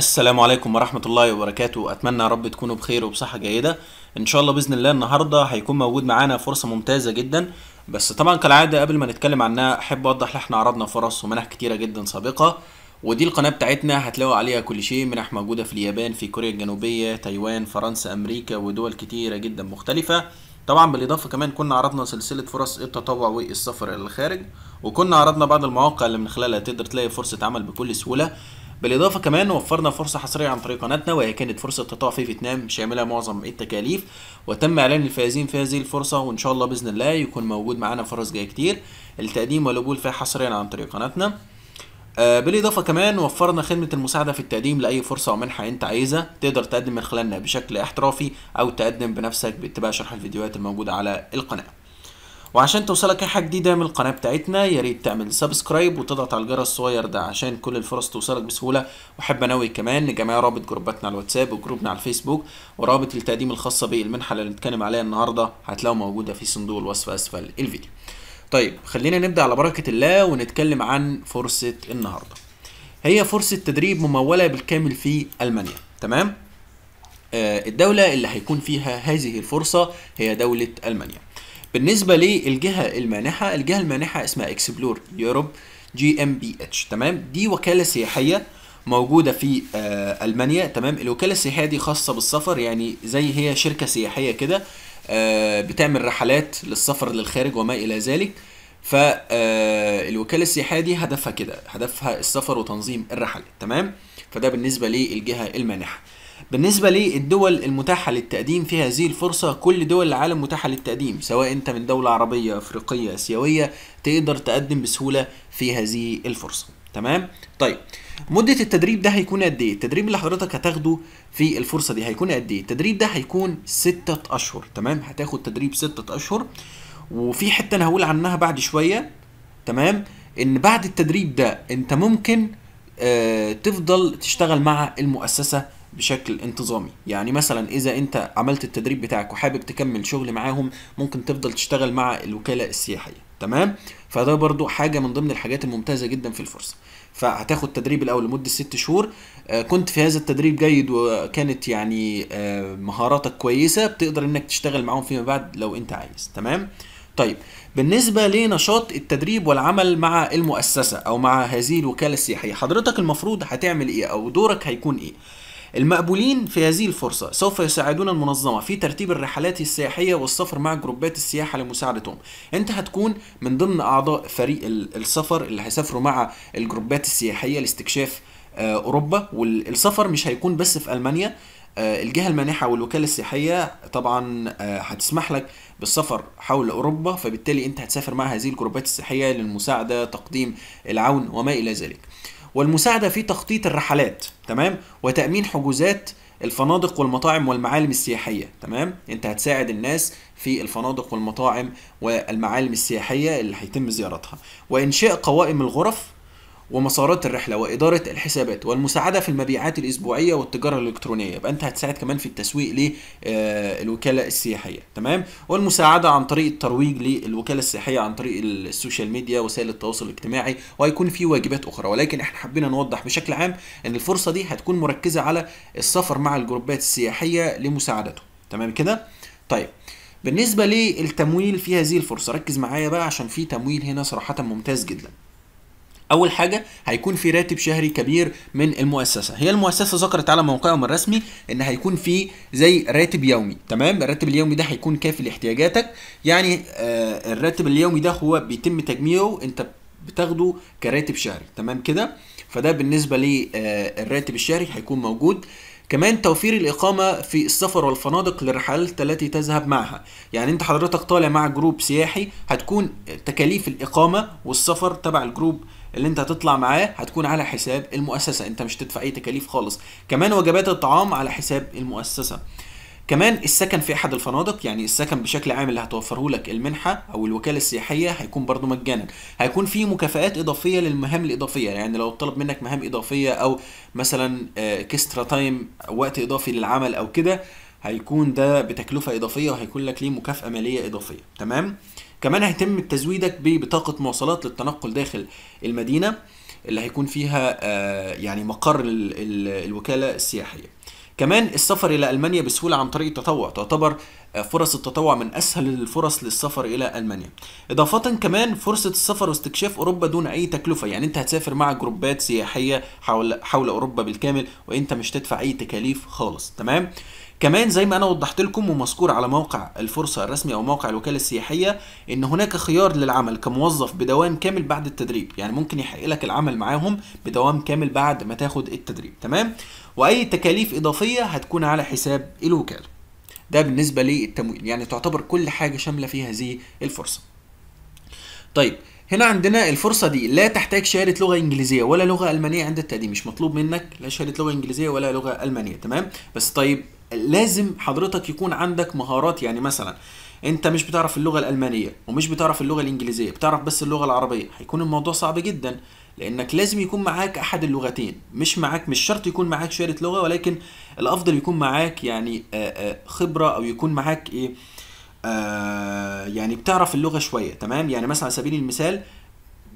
السلام عليكم ورحمة الله وبركاته أتمنى يا رب تكونوا بخير وبصحة جيدة إن شاء الله بإذن الله النهاردة هيكون موجود معانا فرصة ممتازة جدا بس طبعا كالعادة قبل ما نتكلم عنها أحب أوضح إحنا عرضنا فرص ومنح كتيرة جدا سابقة ودي القناة بتاعتنا هتلاقوا عليها كل شيء منح موجودة في اليابان في كوريا الجنوبية تايوان فرنسا أمريكا ودول كتيرة جدا مختلفة طبعا بالاضافه كمان كنا عرضنا سلسله فرص التطوع والسفر الى الخارج وكنا عرضنا بعض المواقع اللي من خلالها تقدر تلاقي فرصه عمل بكل سهوله بالاضافه كمان وفرنا فرصه حصريه عن طريق قناتنا وهي كانت فرصه تطوع في فيتنام شامله معظم التكاليف وتم اعلان الفائزين في هذه الفرصه وان شاء الله باذن الله يكون موجود معانا فرص جايه كتير التقديم والقبول فيها حصريا عن طريق قناتنا آه، بالإضافة كمان وفرنا خدمة المساعدة في التقديم لأي فرصة أو منحة أنت عايزها تقدر تقدم من خلالنا بشكل احترافي أو تقدم بنفسك باتباع شرح الفيديوهات الموجودة على القناة وعشان توصلك اي حاجه جديده من القناه بتاعتنا يا ريت تعمل سبسكرايب وتضغط على الجرس الصغير ده عشان كل الفرص توصلك بسهوله واحب انوي كمان لجميع رابط جروباتنا على الواتساب وجروبنا على الفيسبوك ورابط التقديم الخاصه بالمنحه اللي هنتكلم عليها النهارده هتلاقوها موجوده في صندوق الوصف اسفل الفيديو طيب خلينا نبدا على بركه الله ونتكلم عن فرصه النهارده هي فرصه تدريب مموله بالكامل في المانيا تمام آه، الدولة اللي هيكون فيها هذه الفرصة هي دولة ألمانيا بالنسبه للجهه المانحه الجهه المانحه اسمها اكسبلور يوروب جي ام بي اتش تمام دي وكاله سياحيه موجوده في آه، المانيا تمام الوكاله السياحيه دي خاصه بالسفر يعني زي هي شركه سياحيه كده آه، بتعمل رحلات للسفر للخارج وما الى ذلك فالوكاله آه، السياحيه دي هدفها كده هدفها السفر وتنظيم الرحلات تمام فده بالنسبه للجهه المانحه بالنسبة للدول المتاحة للتقديم في هذه الفرصة كل دول العالم متاحة للتقديم سواء أنت من دولة عربية أفريقية آسيوية تقدر تقدم بسهولة في هذه الفرصة تمام طيب مدة التدريب ده هيكون قد ايه؟ التدريب اللي حضرتك هتاخده في الفرصة دي هيكون قد ايه؟ التدريب ده هيكون ستة أشهر تمام؟ هتاخد تدريب ستة أشهر وفي حتة أنا هقول عنها بعد شوية تمام؟ إن بعد التدريب ده أنت ممكن آه، تفضل تشتغل مع المؤسسة بشكل انتظامي يعني مثلا اذا انت عملت التدريب بتاعك وحابب تكمل شغل معاهم ممكن تفضل تشتغل مع الوكالة السياحية تمام فده برضو حاجة من ضمن الحاجات الممتازة جدا في الفرصة فهتاخد تدريب الاول لمده ست شهور آه، كنت في هذا التدريب جيد وكانت يعني آه، مهاراتك كويسه بتقدر انك تشتغل معاهم فيما بعد لو انت عايز تمام طيب بالنسبة لنشاط التدريب والعمل مع المؤسسة أو مع هذه الوكالة السياحية حضرتك المفروض هتعمل إيه أو دورك هيكون إيه المقبولين في هذه الفرصة سوف يساعدون المنظمة في ترتيب الرحلات السياحية والسفر مع جروبات السياحة لمساعدتهم أنت هتكون من ضمن أعضاء فريق السفر اللي هيسافروا مع الجروبات السياحية لاستكشاف آه، أوروبا والسفر مش هيكون بس في ألمانيا آه، الجهة المانحة والوكالة السياحية طبعا آه، هتسمح لك بالسفر حول أوروبا فبالتالي أنت هتسافر مع هذه الجروبات السياحية للمساعدة تقديم العون وما إلى ذلك والمساعدة في تخطيط الرحلات تمام وتأمين حجوزات الفنادق والمطاعم والمعالم السياحية تمام انت هتساعد الناس في الفنادق والمطاعم والمعالم السياحية اللي هيتم زيارتها وإنشاء قوائم الغرف ومسارات الرحله واداره الحسابات والمساعده في المبيعات الاسبوعيه والتجاره الالكترونيه يبقى انت هتساعد كمان في التسويق للوكاله آه، السياحيه تمام والمساعده عن طريق الترويج للوكاله السياحيه عن طريق السوشيال ميديا وسائل التواصل الاجتماعي وهيكون في واجبات اخرى ولكن احنا حبينا نوضح بشكل عام ان الفرصه دي هتكون مركزه على السفر مع الجروبات السياحيه لمساعدته تمام كده طيب بالنسبه للتمويل في هذه الفرصه ركز معايا بقى عشان في تمويل هنا صراحه ممتاز جدا اول حاجه هيكون في راتب شهري كبير من المؤسسه هي المؤسسه ذكرت على موقعهم الرسمي ان هيكون في زي راتب يومي تمام الراتب اليومي ده هيكون كافي لاحتياجاتك يعني آه الراتب اليومي ده هو بيتم تجميعه انت بتاخده كراتب شهري تمام كده فده بالنسبه للراتب آه الشهري هيكون موجود كمان توفير الإقامة في السفر والفنادق للرحلات التي تذهب معها يعني أنت حضرتك طالع مع جروب سياحي هتكون تكاليف الإقامة والسفر تبع الجروب اللي انت هتطلع معاه هتكون على حساب المؤسسه انت مش تدفع اي تكاليف خالص كمان وجبات الطعام على حساب المؤسسه كمان السكن في احد الفنادق يعني السكن بشكل عام اللي هتوفره لك المنحه او الوكاله السياحيه هيكون برضو مجانا هيكون في مكافآت اضافيه للمهام الاضافيه يعني لو طلب منك مهام اضافيه او مثلا كسترا آه، تايم وقت اضافي للعمل او كده هيكون ده بتكلفه اضافيه وهيكون لك ليه مكافاه ماليه اضافيه تمام كمان هيتم تزويدك ببطاقه مواصلات للتنقل داخل المدينه اللي هيكون فيها آه، يعني مقر الوكاله السياحيه كمان السفر الى المانيا بسهوله عن طريق التطوع تعتبر آه، فرص التطوع من اسهل الفرص للسفر الى المانيا اضافه كمان فرصه السفر واستكشاف اوروبا دون اي تكلفه يعني انت هتسافر مع جروبات سياحيه حول حول اوروبا بالكامل وانت مش تدفع اي تكاليف خالص تمام كمان زي ما انا وضحت لكم ومذكور على موقع الفرصه الرسمي او موقع الوكاله السياحيه ان هناك خيار للعمل كموظف بدوام كامل بعد التدريب يعني ممكن يحقق لك العمل معاهم بدوام كامل بعد ما تاخد التدريب تمام واي تكاليف اضافيه هتكون على حساب الوكاله ده بالنسبه للتمويل يعني تعتبر كل حاجه شامله في هذه الفرصه طيب هنا عندنا الفرصه دي لا تحتاج شهاده لغه انجليزيه ولا لغه المانيه عند التقديم مش مطلوب منك لا شهاده لغه انجليزيه ولا لغه المانيه تمام بس طيب لازم حضرتك يكون عندك مهارات يعني مثلا انت مش بتعرف اللغه الالمانيه ومش بتعرف اللغه الانجليزيه بتعرف بس اللغه العربيه هيكون الموضوع صعب جدا لانك لازم يكون معاك احد اللغتين مش معاك مش شرط يكون معاك شهاده لغه ولكن الافضل يكون معاك يعني خبره او يكون معاك ايه آه، يعني بتعرف اللغه شويه تمام يعني مثلا على سبيل المثال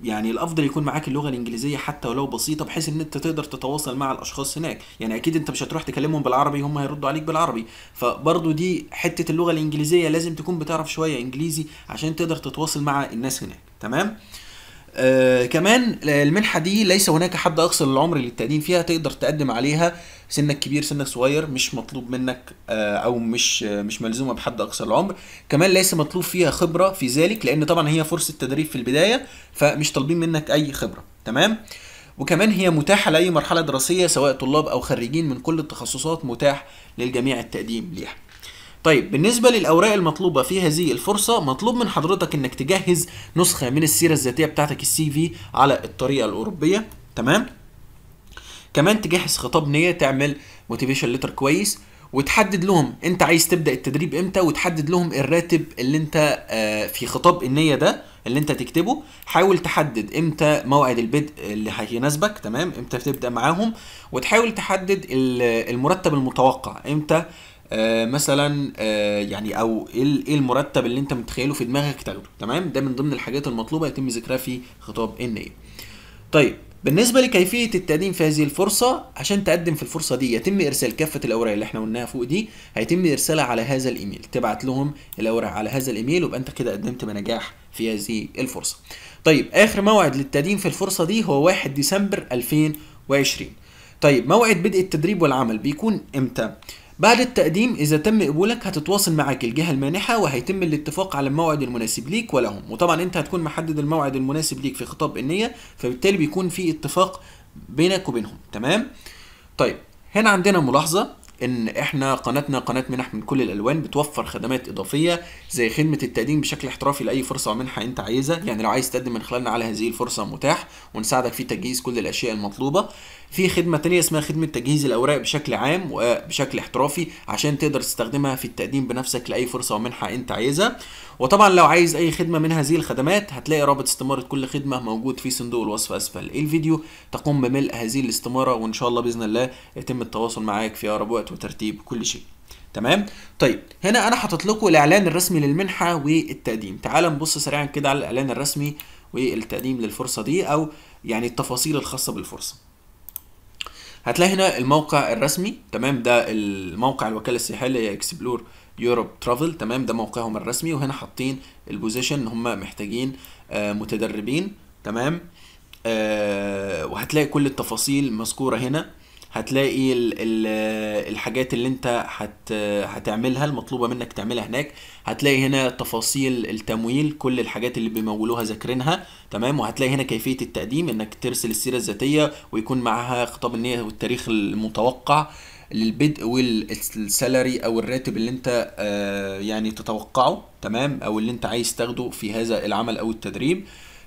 يعني الافضل يكون معاك اللغه الانجليزيه حتى ولو بسيطه بحيث ان انت تقدر تتواصل مع الاشخاص هناك يعني اكيد انت مش هتروح تكلمهم بالعربي هم هيردوا عليك بالعربي فبرضو دي حته اللغه الانجليزيه لازم تكون بتعرف شويه انجليزي عشان تقدر تتواصل مع الناس هناك تمام آه آه، كمان المنحه دي ليس هناك حد اقصى للعمر للتقديم فيها تقدر تقدم عليها سنك كبير سنك صغير مش مطلوب منك آه، او مش آه، مش ملزومه بحد اقصى العمر كمان ليس مطلوب فيها خبره في ذلك لان طبعا هي فرصه تدريب في البدايه فمش طالبين منك اي خبره تمام وكمان هي متاحه لاي مرحله دراسيه سواء طلاب او خريجين من كل التخصصات متاح للجميع التقديم ليها طيب بالنسبه للاوراق المطلوبه في هذه الفرصه مطلوب من حضرتك انك تجهز نسخه من السيره الذاتيه بتاعتك السي في على الطريقه الاوروبيه تمام كمان تجهز خطاب نيه تعمل موتيفيشن ليتر كويس وتحدد لهم انت عايز تبدا التدريب امتى وتحدد لهم الراتب اللي انت آه، في خطاب النيه ده اللي انت تكتبه حاول تحدد امتى موعد البدء اللي هيناسبك تمام امتى تبدا معاهم وتحاول تحدد المرتب المتوقع امتى آه، مثلا آه، يعني او إيه, ايه المرتب اللي انت متخيله في دماغك تاخده تمام ده من ضمن الحاجات المطلوبه يتم ذكرها في خطاب النيه طيب بالنسبه لكيفيه التقديم في هذه الفرصه عشان تقدم في الفرصه دي يتم ارسال كافه الاوراق اللي احنا قلناها فوق دي هيتم ارسالها على هذا الايميل تبعت لهم الاوراق على هذا الايميل ويبقى انت كده قدمت بنجاح في هذه الفرصه طيب اخر موعد للتقديم في الفرصه دي هو 1 ديسمبر 2020 طيب موعد بدء التدريب والعمل بيكون امتى بعد التقديم إذا تم قبولك هتتواصل معاك الجهة المانحة وهيتم الاتفاق على الموعد المناسب ليك ولهم وطبعا أنت هتكون محدد الموعد المناسب ليك في خطاب النية فبالتالي بيكون في اتفاق بينك وبينهم تمام طيب هنا عندنا ملاحظة ان احنا قناتنا قناه منح من كل الالوان بتوفر خدمات اضافيه زي خدمه التقديم بشكل احترافي لاي فرصه ومنحه انت عايزها يعني لو عايز تقدم من خلالنا على هذه الفرصه متاح ونساعدك في تجهيز كل الاشياء المطلوبه في خدمه تانية اسمها خدمه تجهيز الاوراق بشكل عام وبشكل احترافي عشان تقدر تستخدمها في التقديم بنفسك لاي فرصه ومنحه انت عايزها وطبعا لو عايز اي خدمه من هذه الخدمات هتلاقي رابط استماره كل خدمه موجود في صندوق الوصف اسفل الفيديو تقوم بملء هذه الاستماره وان شاء الله باذن الله يتم التواصل معاك في اقرب وقت وترتيب وكل شيء تمام طيب هنا انا حاطط لكم الاعلان الرسمي للمنحه والتقديم تعال نبص سريعا كده على الاعلان الرسمي والتقديم للفرصه دي او يعني التفاصيل الخاصه بالفرصه هتلاقي هنا الموقع الرسمي تمام ده الموقع الوكاله السياحيه هي اكسبلور يوروب ترافل تمام ده موقعهم الرسمي وهنا حاطين البوزيشن ان هم محتاجين آه، متدربين تمام آه، وهتلاقي كل التفاصيل مذكوره هنا هتلاقي ال ال الحاجات اللي انت هت هتعملها المطلوبه منك تعملها هناك هتلاقي هنا تفاصيل التمويل كل الحاجات اللي بيمولوها ذاكرينها تمام وهتلاقي هنا كيفيه التقديم انك ترسل السيره الذاتيه ويكون معاها خطاب النيه والتاريخ المتوقع للبدء والسالري او الراتب اللي انت آه، يعني تتوقعه تمام او اللي انت عايز تاخده في هذا العمل او التدريب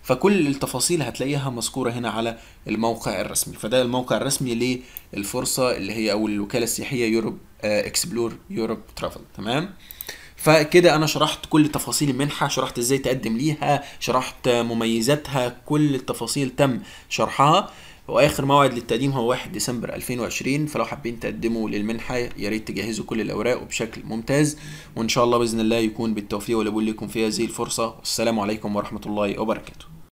فكل التفاصيل هتلاقيها مذكوره هنا على الموقع الرسمي فده الموقع الرسمي للفرصه اللي هي او الوكاله السياحيه يوروب اكسبلور يوروب ترافل تمام فكده انا شرحت كل تفاصيل المنحه شرحت ازاي تقدم ليها شرحت مميزاتها كل التفاصيل تم شرحها واخر موعد للتقديم هو 1 ديسمبر 2020 فلو حابين تقدموا للمنحه يا ريت تجهزوا كل الاوراق وبشكل ممتاز وان شاء الله باذن الله يكون بالتوفيق ولابد لكم في هذه الفرصه والسلام عليكم ورحمه الله وبركاته